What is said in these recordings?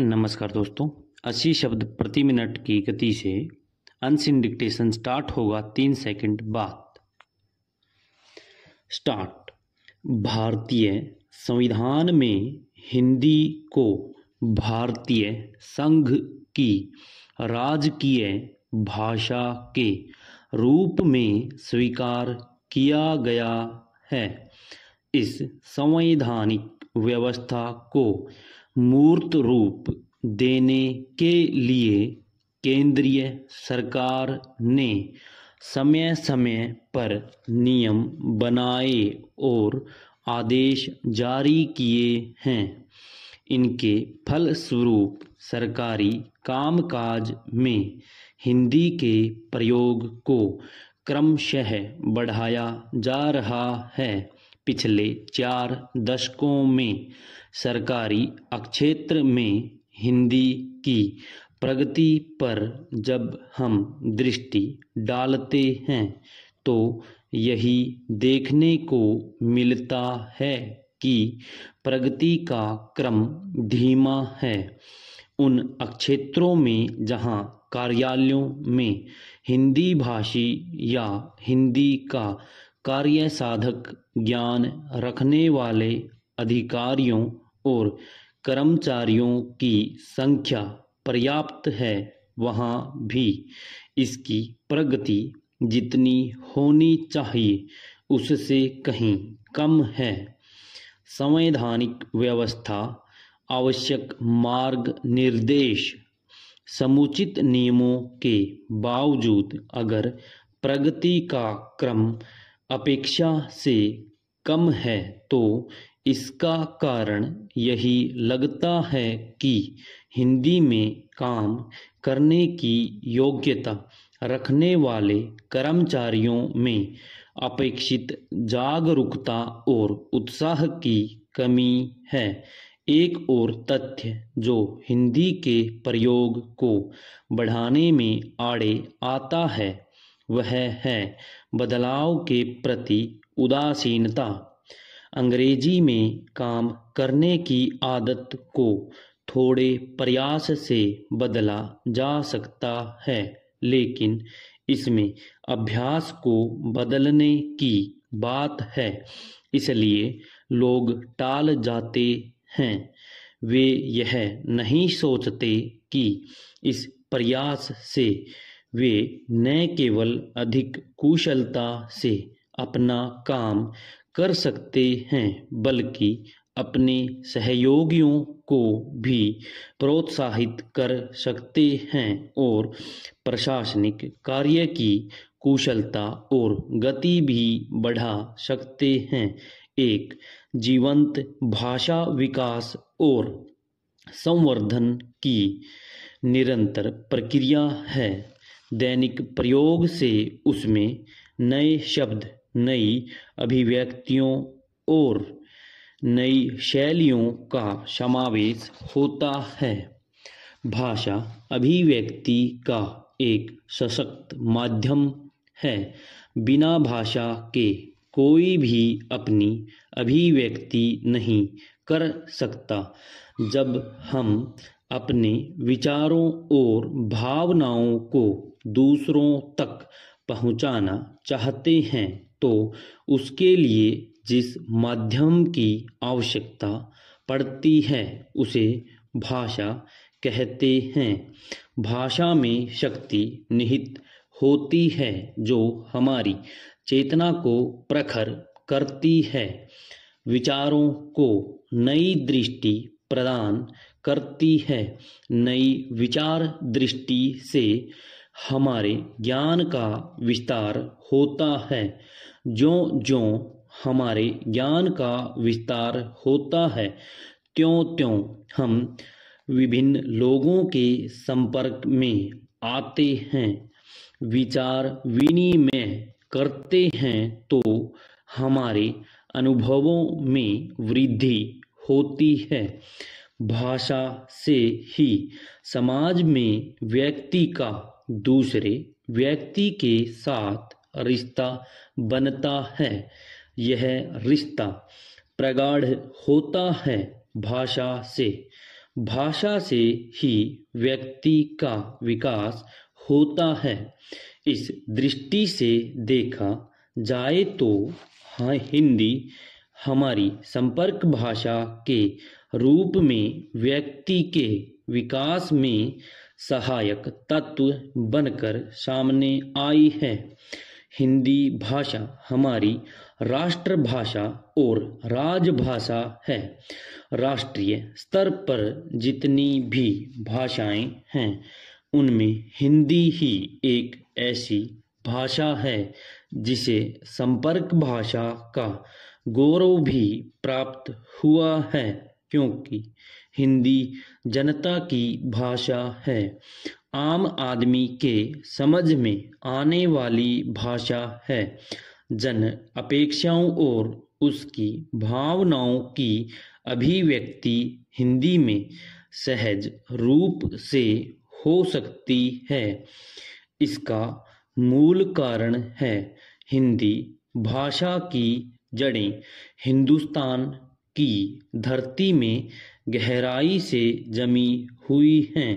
नमस्कार दोस्तों अस्सी शब्द प्रति मिनट की गति से अनसिन डिक्टेशन स्टार्ट होगा तीन सेकंड बाद स्टार्ट भारतीय संविधान में हिंदी को भारतीय संघ की राजकीय भाषा के रूप में स्वीकार किया गया है इस संवैधानिक व्यवस्था को मूर्त रूप देने के लिए केंद्रीय सरकार ने समय समय पर नियम बनाए और आदेश जारी किए हैं इनके फलस्वरूप सरकारी कामकाज में हिंदी के प्रयोग को क्रमशः बढ़ाया जा रहा है पिछले चार दशकों में सरकारी क्षेत्र में हिंदी की प्रगति पर जब हम दृष्टि डालते हैं तो यही देखने को मिलता है कि प्रगति का क्रम धीमा है उन क्षेत्रों में जहां कार्यालयों में हिंदी भाषी या हिंदी का कार्य साधक ज्ञान रखने वाले अधिकारियों और कर्मचारियों की संख्या पर्याप्त है वहाँ भी इसकी प्रगति जितनी होनी चाहिए उससे कहीं कम है संवैधानिक व्यवस्था आवश्यक मार्ग निर्देश समुचित नियमों के बावजूद अगर प्रगति का क्रम अपेक्षा से कम है तो इसका कारण यही लगता है कि हिंदी में काम करने की योग्यता रखने वाले कर्मचारियों में अपेक्षित जागरूकता और उत्साह की कमी है एक और तथ्य जो हिंदी के प्रयोग को बढ़ाने में आड़े आता है वह है बदलाव के प्रति उदासीनता अंग्रेजी में काम करने की आदत को थोड़े प्रयास से बदला जा सकता है लेकिन इसमें अभ्यास को बदलने की बात है इसलिए लोग टाल जाते हैं वे यह नहीं सोचते कि इस प्रयास से वे न केवल अधिक कुशलता से अपना काम कर सकते हैं बल्कि अपने सहयोगियों को भी प्रोत्साहित कर सकते हैं और प्रशासनिक कार्य की कुशलता और गति भी बढ़ा सकते हैं एक जीवंत भाषा विकास और संवर्धन की निरंतर प्रक्रिया है दैनिक प्रयोग से उसमें नए शब्द नई अभिव्यक्तियों और नई शैलियों का समावेश होता है भाषा अभिव्यक्ति का एक सशक्त माध्यम है बिना भाषा के कोई भी अपनी अभिव्यक्ति नहीं कर सकता जब हम अपने विचारों और भावनाओं को दूसरों तक पहुंचाना चाहते हैं तो उसके लिए जिस माध्यम की आवश्यकता पड़ती है उसे भाषा कहते हैं भाषा में शक्ति निहित होती है जो हमारी चेतना को प्रखर करती है विचारों को नई दृष्टि प्रदान करती है नई विचार दृष्टि से हमारे ज्ञान का विस्तार होता है जो जो हमारे ज्ञान का विस्तार होता है त्यों त्यों हम विभिन्न लोगों के संपर्क में आते हैं विचार विनिमय करते हैं तो हमारे अनुभवों में वृद्धि होती है भाषा से ही समाज में व्यक्ति का दूसरे व्यक्ति के साथ रिश्ता बनता है यह रिश्ता प्रगाढ़ होता है भाषा से भाषा से ही व्यक्ति का विकास होता है इस दृष्टि से देखा जाए तो हाँ हिंदी हमारी संपर्क भाषा के रूप में व्यक्ति के विकास में सहायक तत्व बनकर सामने आई है हिंदी भाषा हमारी राष्ट्रभाषा और राजभाषा है राष्ट्रीय स्तर पर जितनी भी भाषाएं हैं उनमें हिंदी ही एक ऐसी भाषा है जिसे संपर्क भाषा का गौरव भी प्राप्त हुआ है क्योंकि हिंदी जनता की भाषा है आम आदमी के समझ में आने वाली भाषा है जन अपेक्षाओं और उसकी भावनाओं की अभिव्यक्ति हिंदी में सहज रूप से हो सकती है इसका मूल कारण है हिंदी भाषा की जड़ें हिंदुस्तान की धरती में गहराई से जमी हुई हैं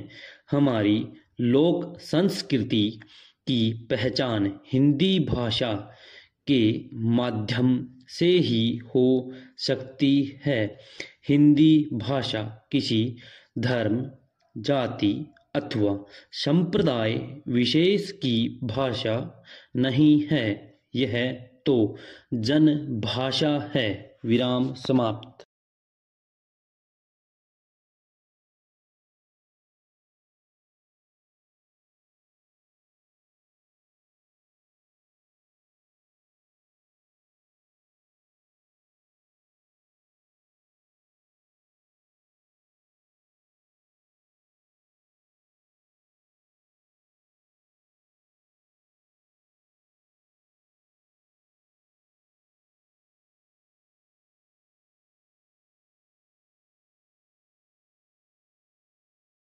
हमारी लोक संस्कृति की पहचान हिंदी भाषा के माध्यम से ही हो सकती है हिंदी भाषा किसी धर्म जाति अथवा संप्रदाय विशेष की भाषा नहीं है यह तो जन भाषा है विराम समाप्त